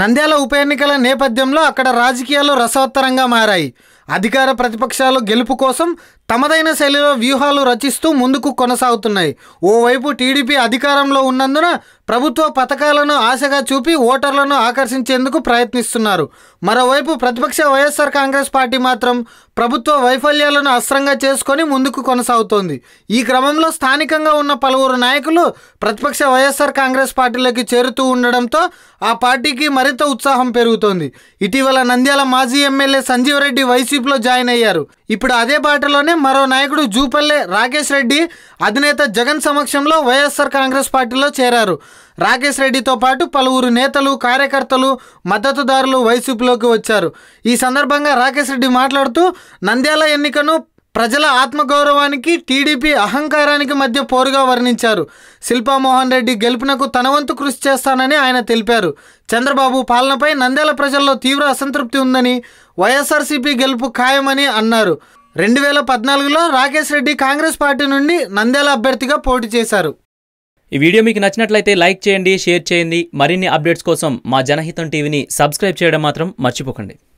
నంద్యాల ఉప ఎన్నికల నేపథ్యంలో అక్కడ రాజకీయాలు రసవత్తరంగా మారాయి అధికార ప్రతిపక్షాలు గెలుపు కోసం తమదైన శైలిలో వ్యూహాలు రచిస్తూ ముందుకు కొనసాగుతున్నాయి ఓవైపు టీడీపీ అధికారంలో ఉన్నందున ప్రభుత్వ పథకాలను ఆశగా చూపి ఓటర్లను ఆకర్షించేందుకు ప్రయత్నిస్తున్నారు మరోవైపు ప్రతిపక్ష వైఎస్ఆర్ కాంగ్రెస్ పార్టీ మాత్రం ప్రభుత్వ వైఫల్యాలను అస్త్రంగా చేసుకొని ముందుకు కొనసాగుతోంది ఈ క్రమంలో స్థానికంగా ఉన్న పలువురు నాయకులు ప్రతిపక్ష వైఎస్ఆర్ కాంగ్రెస్ పార్టీలోకి చేరుతూ ఉండడంతో ఆ పార్టీకి మరింత ఉత్సాహం పెరుగుతోంది ఇటీవల నంద్యాల మాజీ ఎమ్మెల్యే సంజీవరెడ్డి వైసీ లో జాయిన్ అయ్యారు ఇప్పుడు అదే బాటలోనే మరో నాయకుడు జూపల్లె రాకేష్ రెడ్డి అధినేత జగన్ సమక్షంలో వైఎస్ఆర్ కాంగ్రెస్ పార్టీలో చేరారు రాకేష్ రెడ్డితో పాటు పలువురు నేతలు కార్యకర్తలు మద్దతుదారులు వైసీపీలోకి వచ్చారు ఈ సందర్భంగా రాకేష్ రెడ్డి మాట్లాడుతూ నంద్యాల ఎన్నికను ప్రజల ఆత్మగౌరవానికి టీడీపీ అహంకారానికి మధ్య పోరుగా వర్ణించారు శిల్పామోహన్ రెడ్డి గెలుపునకు తనవంతు కృషి చేస్తానని ఆయన తెలిపారు చంద్రబాబు పాలనపై నంద్యాల ప్రజల్లో తీవ్ర అసంతృప్తి ఉందని వైఎస్ఆర్సీపీ గెలుపు ఖాయమని అన్నారు రెండు వేల పద్నాలుగులో రాకేష్ రెడ్డి కాంగ్రెస్ పార్టీ నుండి నంద్యాల అభ్యర్థిగా పోటీ చేశారు ఈ వీడియో మీకు నచ్చినట్లయితే లైక్ చేయండి షేర్ చేయండి మరిన్ని అప్డేట్స్ కోసం మా జనహితం టీవీని సబ్స్క్రైబ్ చేయడం మాత్రం మర్చిపోకండి